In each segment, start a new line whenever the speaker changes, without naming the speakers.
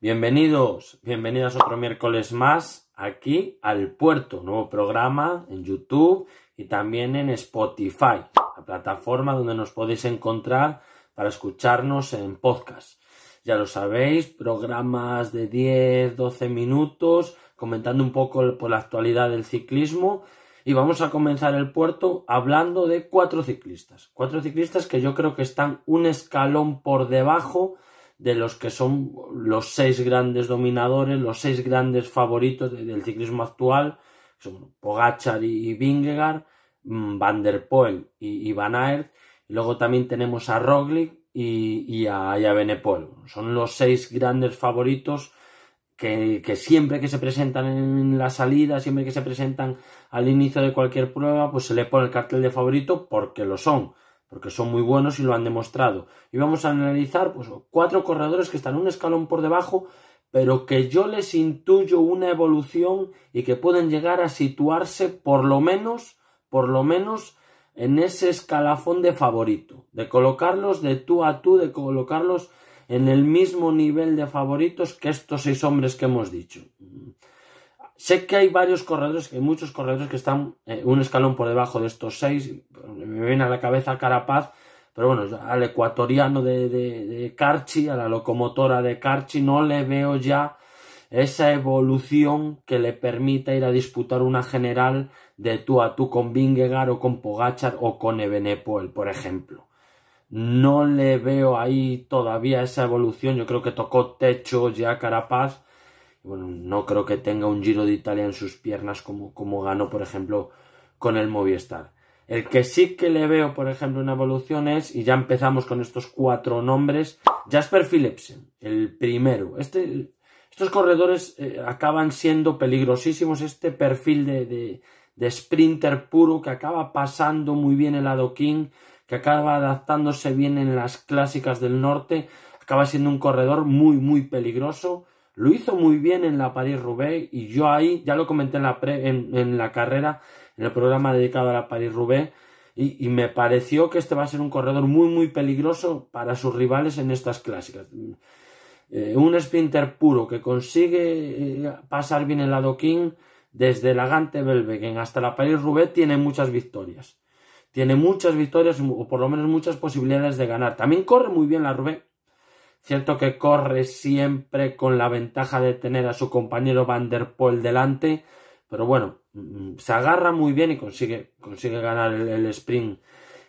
Bienvenidos, bienvenidas otro miércoles más aquí al puerto, nuevo programa en YouTube y también en Spotify, la plataforma donde nos podéis encontrar para escucharnos en podcast. Ya lo sabéis, programas de 10, 12 minutos comentando un poco por pues, la actualidad del ciclismo y vamos a comenzar el puerto hablando de cuatro ciclistas. Cuatro ciclistas que yo creo que están un escalón por debajo de los que son los seis grandes dominadores, los seis grandes favoritos del ciclismo actual, son Pogachar y Vingegaard, mm, Van der Poel y Van Aert, luego también tenemos a Roglic y, a, y a Son los seis grandes favoritos que, siempre que se presentan en la salida, siempre que se presentan al inicio de cualquier prueba, pues se le pone el cartel de favorito porque lo son, porque son muy buenos y lo han demostrado. Y vamos a analizar pues, cuatro corredores que están un escalón por debajo, pero que yo les intuyo una evolución y que pueden llegar a situarse por lo menos, por lo menos en ese escalafón de favorito, de colocarlos de tú a tú, de colocarlos en el mismo nivel de favoritos que estos seis hombres que hemos dicho. Sé que hay varios corredores, hay muchos corredores que están eh, un escalón por debajo de estos seis. Me viene a la cabeza Carapaz, pero bueno, al ecuatoriano de, Carchi, a la locomotora de Carchi, no le veo ya esa evolución que le permita ir a disputar una general de tú a tú con Vingegaard o con Pogachar o con Ebenepoel, por ejemplo. No le veo ahí todavía esa evolución. Yo creo que tocó techo ya Carapaz. Bueno, no creo que tenga un Giro de Italia en sus piernas como, como ganó, por ejemplo, con el Movistar. El que sí que le veo, por ejemplo, una evolución es, y ya empezamos con estos cuatro nombres, Jasper Philipsen, el primero. Este, estos corredores eh, acaban siendo peligrosísimos, este perfil de, de, de, sprinter puro que acaba pasando muy bien el King que acaba adaptándose bien en las clásicas del norte, acaba siendo un corredor muy, muy peligroso. Lo hizo muy bien en la París-Roubaix y yo ahí, ya lo comenté en la, en, la carrera, en el programa dedicado a la París-Roubaix, y, me pareció que este va a ser un corredor muy, muy peligroso para sus rivales en estas clásicas. Eh, un sprinter puro que consigue eh, pasar bien el adoquín desde la Gante-Belbegen hasta la París-Roubaix tiene muchas victorias tiene muchas victorias o por lo menos muchas posibilidades de ganar. También corre muy bien la Rubén. Cierto que corre siempre con la ventaja de tener a su compañero Van der Poel delante, pero bueno, mm, se agarra muy bien y consigue, consigue ganar el, sprint,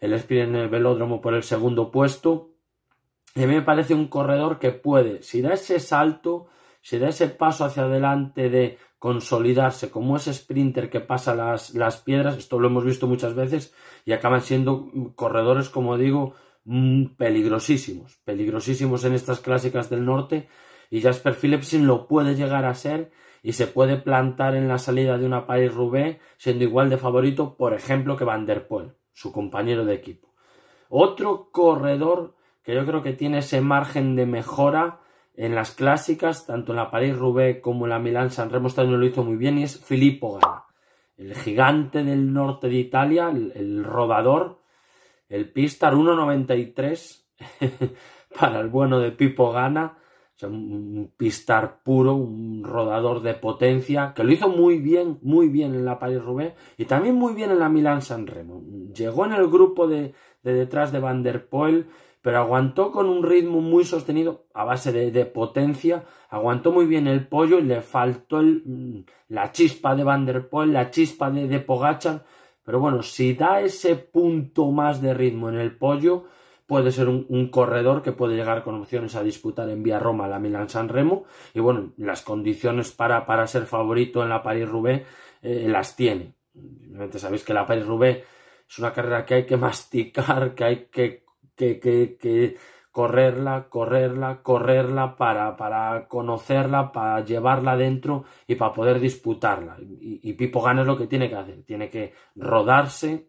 el sprint en el velódromo por el segundo puesto. Y a mí me parece un corredor que puede, si da ese salto, si da ese paso hacia adelante de consolidarse como ese sprinter que pasa las, piedras, esto lo hemos visto muchas veces, y acaban siendo corredores, como digo, mm, peligrosísimos, peligrosísimos en estas clásicas del norte, y Jasper Philipsen lo puede llegar a ser y se puede plantar en la salida de una Paris-Roubaix siendo igual de favorito, por ejemplo, que Van der Poel, su compañero de equipo. Otro corredor que yo creo que tiene ese margen de mejora en las clásicas, tanto en la París-Roubaix como en la Milán-San Remo, este lo hizo muy bien, y es Filippo Gana, el gigante del norte de Italia, el, rodador, el Pistar 1.93 para el bueno de Pipo Gana, o un pistar puro, un rodador de potencia, que lo hizo muy bien, muy bien en la Paris-Roubaix y también muy bien en la Milán-San Remo. Llegó en el grupo de, de detrás de Van der Poel pero aguantó con un ritmo muy sostenido a base de, potencia, aguantó muy bien el pollo y le faltó mm, la chispa de Van der Poel, la chispa de, de pero bueno, si da ese punto más de ritmo en el pollo, puede ser un, corredor que puede llegar con opciones a disputar en vía Roma la Milan San Remo y bueno, las condiciones para, para ser favorito en la Paris-Roubaix eh, las tiene. Obviamente sabéis que la Paris-Roubaix es una carrera que hay que masticar, que hay que que, correrla, correrla, correrla para, para, conocerla, para llevarla dentro y para poder disputarla. Y, Pipo Gana es lo que tiene que hacer, tiene que rodarse,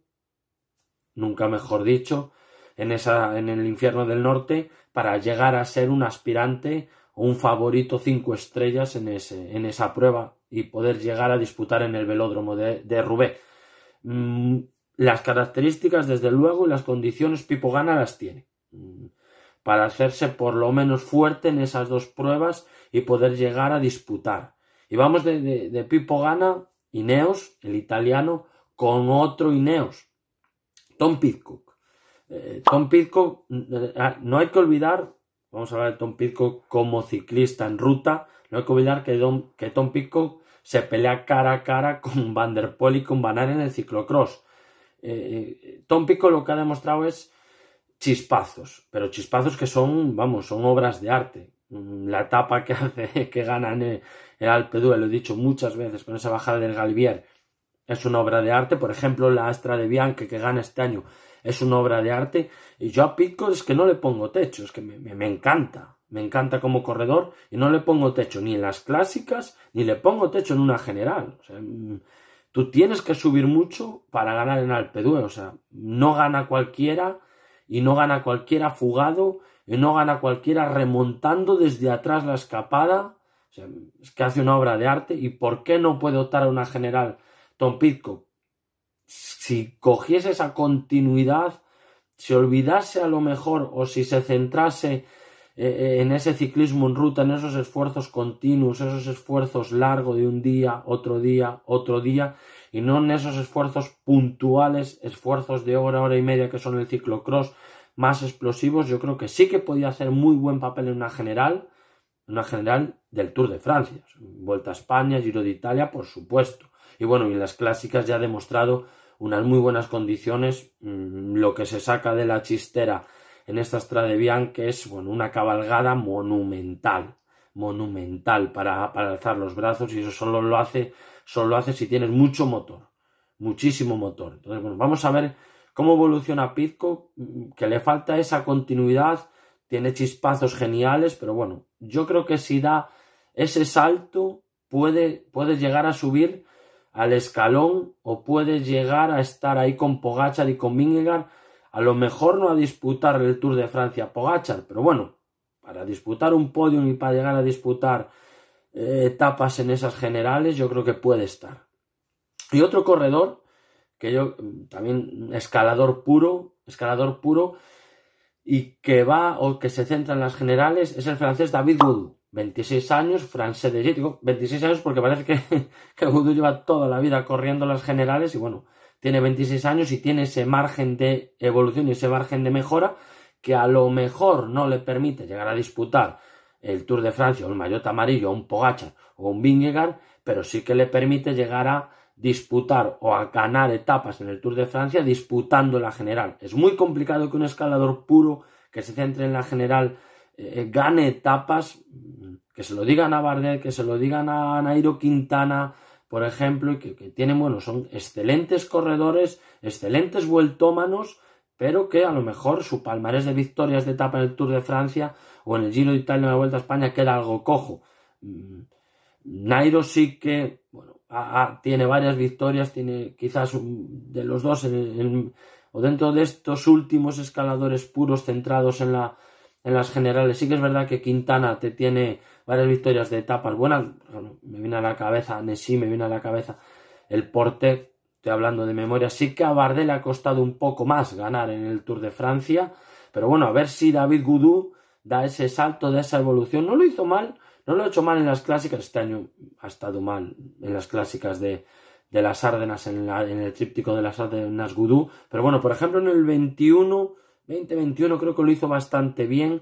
nunca mejor dicho, en, esa, en el infierno del norte para llegar a ser un aspirante o un favorito cinco estrellas en, ese, en esa prueba y poder llegar a disputar en el velódromo de, de Rubé. Las características, desde luego, y las condiciones Pipo Gana las tiene. Mm, para hacerse por lo menos fuerte en esas dos pruebas y poder llegar a disputar. Y vamos de, Pipo Gana, Ineos, el italiano, con otro Ineos, Tom Pitcock. Eh, Tom Pitcock, mm, eh, ah, no hay que olvidar, vamos a hablar de Tom Pitcock como ciclista en ruta, no hay que olvidar que, que Tom Pitcock se pelea cara a cara con Van der Poel y con Banar en el ciclocross. Eh, eh, Tom Pico lo que ha demostrado es chispazos, pero chispazos que son, vamos, son obras de arte. Mm, la etapa que hace que ganan el, el lo he dicho muchas veces con esa bajada del Galvier, es una obra de arte. Por ejemplo, la Astra de Bianque que gana este año es una obra de arte. Y yo a pico es que no le pongo techo, es que me, me, encanta. Me encanta como corredor y no le pongo techo ni en las clásicas ni le pongo techo en una general. O sea, mm, Tú tienes que subir mucho para ganar en Alpe O sea, no gana cualquiera y no gana cualquiera fugado y no gana cualquiera remontando desde atrás la escapada. O sea, es que hace una obra de arte. ¿Y por qué no puede optar a una general Tom Pitco. Si cogiese esa continuidad, si olvidase a lo mejor o si se centrase eh, eh, en ese ciclismo en ruta, en esos esfuerzos continuos, esos esfuerzos largos de un día, otro día, otro día, y no en esos esfuerzos puntuales, esfuerzos de hora, hora y media que son el ciclocross más explosivos, yo creo que sí que podía hacer muy buen papel en una general, una general del Tour de Francia, Vuelta a España, Giro de Italia, por supuesto. Y bueno, y en las clásicas ya ha demostrado unas muy buenas condiciones, mm, lo que se saca de la chistera en esta Stradivian, que es bueno, una cabalgada monumental, monumental para, para, alzar los brazos y eso solo lo hace, solo lo hace si tienes mucho motor, muchísimo motor. Entonces, bueno, vamos a ver cómo evoluciona Pizco, que le falta esa continuidad, tiene chispazos geniales, pero bueno, yo creo que si da ese salto puede, puede llegar a subir al escalón o puede llegar a estar ahí con Pogachar y con Vingegaard a lo mejor no a disputar el Tour de Francia Pogachar, pero bueno, para disputar un podium y para llegar a disputar eh, etapas en esas generales, yo creo que puede estar. Y otro corredor, que yo mm, también escalador puro, escalador puro, y que va o que se centra en las generales, es el francés David Goudou. 26 años, francés de Digo 26 años porque parece que, que lleva toda la vida corriendo las generales y bueno, tiene 26 años y tiene ese margen de evolución y ese margen de mejora que a lo mejor no le permite llegar a disputar el Tour de Francia o el Mayotte Amarillo o un Pogacar o un Vingegaard, pero sí que le permite llegar a disputar o a ganar etapas en el Tour de Francia disputando la general. Es muy complicado que un escalador puro que se centre en la general eh, gane etapas, que se lo digan a Bardet, que se lo digan a Nairo Quintana, por ejemplo, y que, tienen, bueno, son excelentes corredores, excelentes vueltómanos, pero que a lo mejor su palmarés de victorias de etapa en el Tour de Francia o en el Giro de Italia en la Vuelta a España queda algo cojo. Mm, Nairo sí que bueno, tiene varias victorias, tiene quizás de los dos o dentro de estos últimos escaladores puros centrados en, la, en las generales. Sí que es verdad que Quintana te tiene varias victorias de etapas buenas. Me viene a la cabeza Nessie, me viene a la cabeza el Porte. Estoy hablando de memoria. Sí que a Bardet le ha costado un poco más ganar en el Tour de Francia. Pero bueno, a ver si David Goudou da ese salto, de esa evolución. No lo hizo mal, no lo ha hecho mal en las clásicas. Este año ha estado mal en las clásicas de, de las Árdenas, en, el tríptico de las Árdenas Goudou, Pero bueno, por ejemplo, en el 21, creo que lo hizo bastante bien.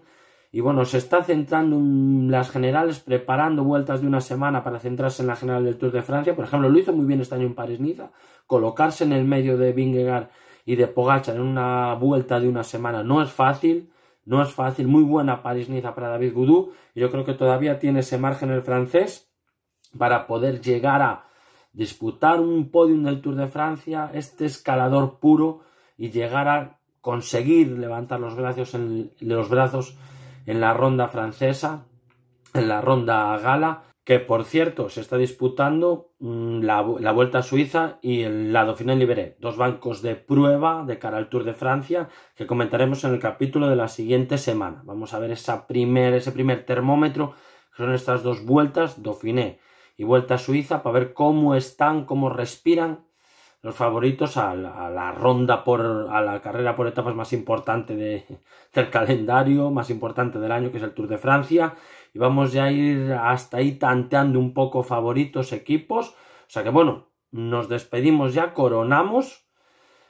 Y bueno, se está centrando en las generales, preparando vueltas de una semana para centrarse en la general del Tour de Francia. Por ejemplo, lo hizo muy bien este año en París-Niza. Colocarse en el medio de Vingegaard y de Pogacar en una vuelta de una semana no es fácil. No es fácil. Muy buena París-Niza para David Goudou. Yo creo que todavía tiene ese margen el francés para poder llegar a disputar un podium del Tour de Francia, este escalador puro y llegar a conseguir levantar los brazos en, los brazos en la ronda francesa, en la ronda gala, que por cierto se está disputando mm, la, Vuelta a Suiza y el, la Dauphiné Libéré, dos bancos de prueba de cara al Tour de Francia que comentaremos en el capítulo de la siguiente semana. Vamos a ver esa ese primer termómetro que son estas dos vueltas, Dauphiné y Vuelta a Suiza, para ver cómo están, cómo respiran los favoritos a la, ronda por a la carrera por etapas más importante del calendario, más importante del año, que es el Tour de Francia. Y vamos ya a ir hasta ahí tanteando un poco favoritos, equipos. O sea que bueno, nos despedimos ya, coronamos.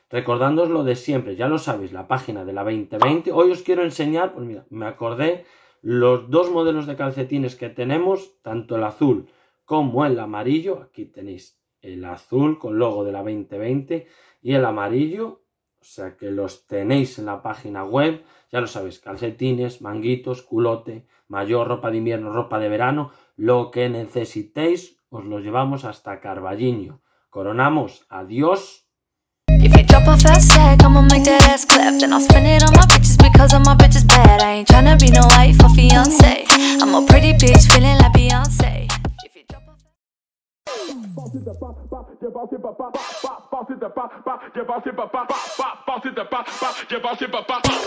Recordándoos lo de siempre, ya lo sabéis, la página de la 2020. Hoy os quiero enseñar, pues mira, me acordé los dos modelos de calcetines que tenemos, tanto el azul como el amarillo. Aquí tenéis el azul con logo de la 2020 y el amarillo. O sea que los tenéis en la página web. Ya lo sabéis, calcetines, manguitos, culote, mayor, ropa de invierno, ropa de verano, lo que necesitéis, os lo llevamos hasta Carballiño. Coronamos, adiós. Bounce it the bop, bop, yeah, bounce it bop, bop, bop, bounce it the bop, bop, yeah, bounce it bop, bop, bop, bounce it the bop, bop, yeah, bounce it bop, bop.